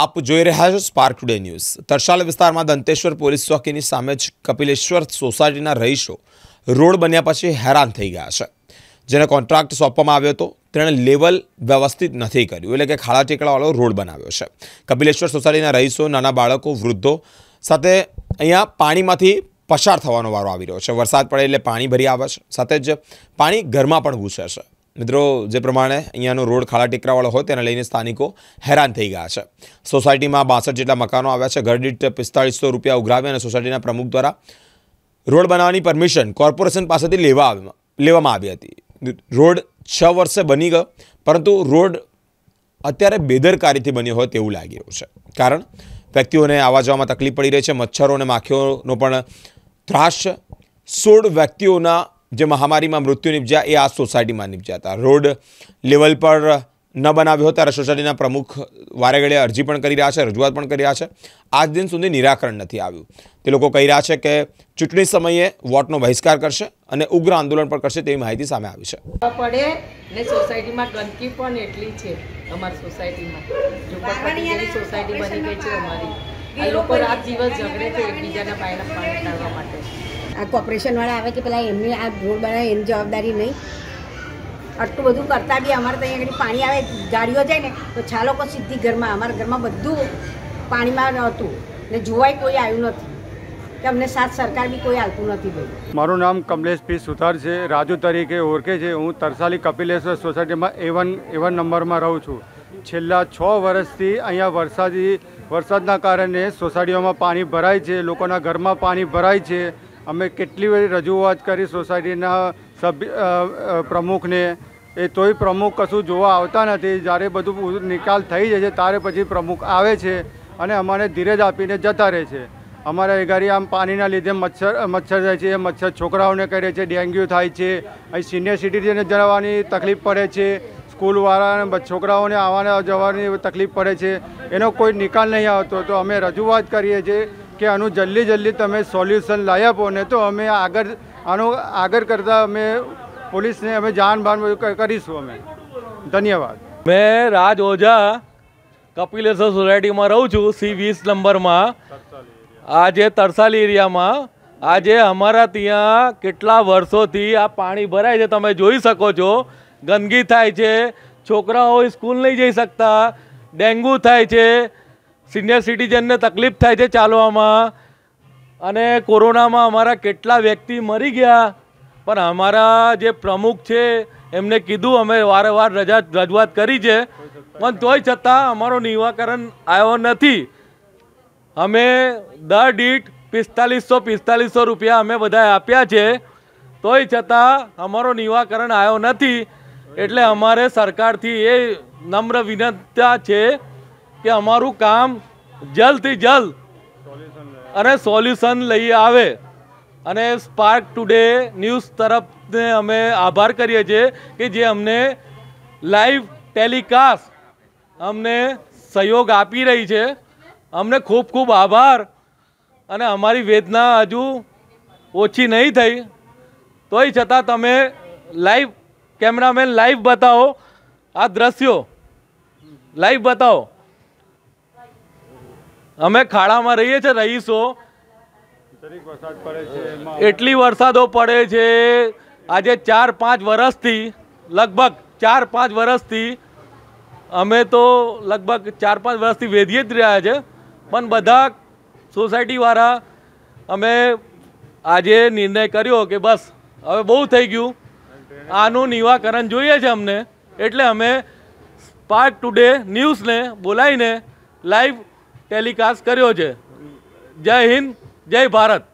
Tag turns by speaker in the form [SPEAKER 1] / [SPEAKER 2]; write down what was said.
[SPEAKER 1] આપ જોઈ રહ્યા છો સ્પાર્ક ટુડે ન્યૂઝ તરશાલ વિસ્તારમાં દંતેશ્વર પોલીસ ચોકીની સામે જ કપિલેશ્વર સોસાયટીના રહીશો રોડ બન્યા પછી હેરાન થઈ ગયા છે જેને કોન્ટ્રાક્ટ સોંપવામાં આવ્યો હતો તેણે લેવલ વ્યવસ્થિત નથી કર્યું એટલે કે ખાડા ટેકડાવાળો રોડ બનાવ્યો છે કપિલેશ્વર સોસાયટીના રહીશો નાના બાળકો વૃદ્ધો સાથે અહીંયા પાણીમાંથી પસાર થવાનો વારો આવી રહ્યો છે વરસાદ પડે એટલે પાણી ભરી આવે છે સાથે જ પાણી ઘરમાં પણ ઘૂસે છે મિત્રો જે પ્રમાણે અહીંયાનો રોડ ખાડા ટેકરાવાળો હોય તેને લઈને સ્થાનિકો હેરાન થઈ ગયા છે સોસાયટીમાં બાસઠ જેટલા મકાનો આવ્યા છે ઘરદીઠ પિસ્તાળીસો રૂપિયા ઉઘરાવે અને સોસાયટીના પ્રમુખ દ્વારા રોડ બનાવવાની પરમિશન કોર્પોરેશન પાસેથી લેવા લેવામાં આવી હતી રોડ છ વર્ષે બની ગયો પરંતુ રોડ અત્યારે બેદરકારીથી બન્યો હોય તેવું લાગી રહ્યું છે કારણ વ્યક્તિઓને આવવા જવામાં તકલીફ પડી રહી છે મચ્છરો અને માખીઓનો પણ ત્રાસ છે સોળ વ્યક્તિઓના જે મહામારીમાં મૃત્યુ નિપજ્યા એ આ સોસાયટીમાં નિપજ્યા હતા રોડ લેવલ પર ન બનાવ્યો હોય ત્યારે સોસાયટીના પ્રમુખ વારેગળે અરજી પણ કરી રહ્યા છે રજૂઆત પણ કરી રહ્યા છે આજ દિન સુધી નિરાકરણ નથી આવ્યું તે લોકો કહી રહ્યા છે કે ચૂંટણી સમયે વોટનો બહિષ્કાર કરશે અને ઉગ્ર આંદોલન પણ કરશે તેવી માહિતી સામે આવી છે
[SPEAKER 2] પડે ને સોસાયટીમાં ગંદકી પણ એટલી છે અમારી સોસાયટીમાં સોસાયટી બની ગઈ છે અમારી આ લોકો રાત દિવસ ઝઘડે
[SPEAKER 3] છે એકબીજાના પાયના પાણી કાઢવા માટે
[SPEAKER 2] આ કોર્પોરેશનવાળા આવે કે પેલા એમની આ રોડ બનાવે એની
[SPEAKER 3] જવાબદારી નહીં આટલું બધું કરતા બી અમારે ત્યાં આગળ પાણી આવે ગાડીઓ જાય ને તો છાલોકો સીધી ઘરમાં અમારા ઘરમાં બધું પાણીમાં નહોતું ને જોવાય કોઈ આવ્યું નથી કે અમને સાથ સરકાર બી કોઈ આવતું નથી ભાઈ મારું નામ કમલેશ પી સુથાર છે રાજુ તરીકે ઓળખે છે હું તરસાલી કપિલેશ્વર સોસાયટીમાં એવન એવન નંબરમાં રહું છું છેલ્લા છ વર્ષથી અહીંયા વરસાદી વરસાદના કારણે સોસાયટીઓમાં પાણી ભરાય છે લોકોના ઘરમાં પાણી ભરાય છે અમે કેટલી બધી રજૂઆત કરી સોસાયટીના સભ્ય પ્રમુખને એ તોય પ્રમુખ કશું જોવા આવતા નથી જ્યારે બધું નિકાલ થઈ જાય છે ત્યારે પછી પ્રમુખ આવે છે અને અમારે ધીરજ આપીને જતા રહે છે અમારા એ ઘરે આમ પાણીના લીધે મચ્છર મચ્છર જાય છે એ મચ્છર છોકરાઓને કરે છે ડેન્ગ્યુ થાય છે અહીં સિનિયર સિટીઝને જવાની તકલીફ પડે છે સ્કૂલવાળાને છોકરાઓને આવવાના જવાની તકલીફ પડે છે એનો કોઈ નિકાલ નહીં આવતો તો અમે રજૂઆત કરીએ છીએ કે આનું જલ્દી જલ્દી તમે સોલ્યુશન લાવી આપો ને તો અમે આગળ આનું આગળ કરતાં અમે પોલીસને અમે જાનભાન બાણ કરીશું અમે
[SPEAKER 2] ધન્યવાદ મેં રાજ ઓઝા કપિલેશ્વર સોસાયટીમાં રહું છું સી વીસ નંબરમાં આજે તરસાલી એરિયામાં આજે અમારા ત્યાં કેટલા વર્ષોથી આ પાણી ભરાય છે તમે જોઈ શકો છો ગંદકી થાય છે છોકરાઓ સ્કૂલ નહીં જઈ શકતા ડેન્ગ્યુ થાય છે સિનિયર સિટીઝનને તકલીફ થાય છે ચાલવામાં અને કોરોનામાં અમારા કેટલા વ્યક્તિ મરી ગયા પણ અમારા જે પ્રમુખ છે એમને કીધું અમે વારંવાર રજા રજૂઆત કરી છે પણ તોય છતાં અમારો નિવાકરણ આવ્યો નથી અમે દર દીઠ પિસ્તાલીસો પિસ્તાલીસો રૂપિયા અમે બધાએ આપ્યા છે તોય છતાં અમારો નિવાકરણ આવ્યો નથી એટલે અમારે સરકારથી એ નમ્ર વિનંતા છે કે અમારું કામ જલ્દથી જલ્દ અને સોલ્યુશન લઈ આવે અને સ્પાર્ક ટુડે ન્યૂઝ તરફને અમે આભાર કરીએ છીએ કે જે અમને લાઈવ ટેલિકાસ્ટ અમને સહયોગ આપી રહી છે અમને ખૂબ ખૂબ આભાર અને અમારી વેદના હજુ ઓછી નહીં થઈ તોય છતાં તમે લાઈવ કેમેરામેન લાઈવ બતાવો આ દ્રશ્યો લાઈવ બતાવો અમે ખાડામાં રહીએ છીએ રહીશો એટલી વરસાદો પડે છે આજે ચાર પાંચ વરસથી લગભગ ચાર પાંચ વરસથી અમે તો લગભગ ચાર પાંચ વર્ષથી વેધીએ જ રહ્યા છે પણ બધા સોસાયટીવાળા અમે આજે નિર્ણય કર્યો કે બસ હવે બહુ થઈ ગયું આનું નિવાકરણ જોઈએ છે અમને એટલે અમે પાર્ટ ટુડે ન્યૂઝને બોલાવીને લાઈવ ટેલિકાસ્ટ કર્યો છે જય હિન્દ જય ભારત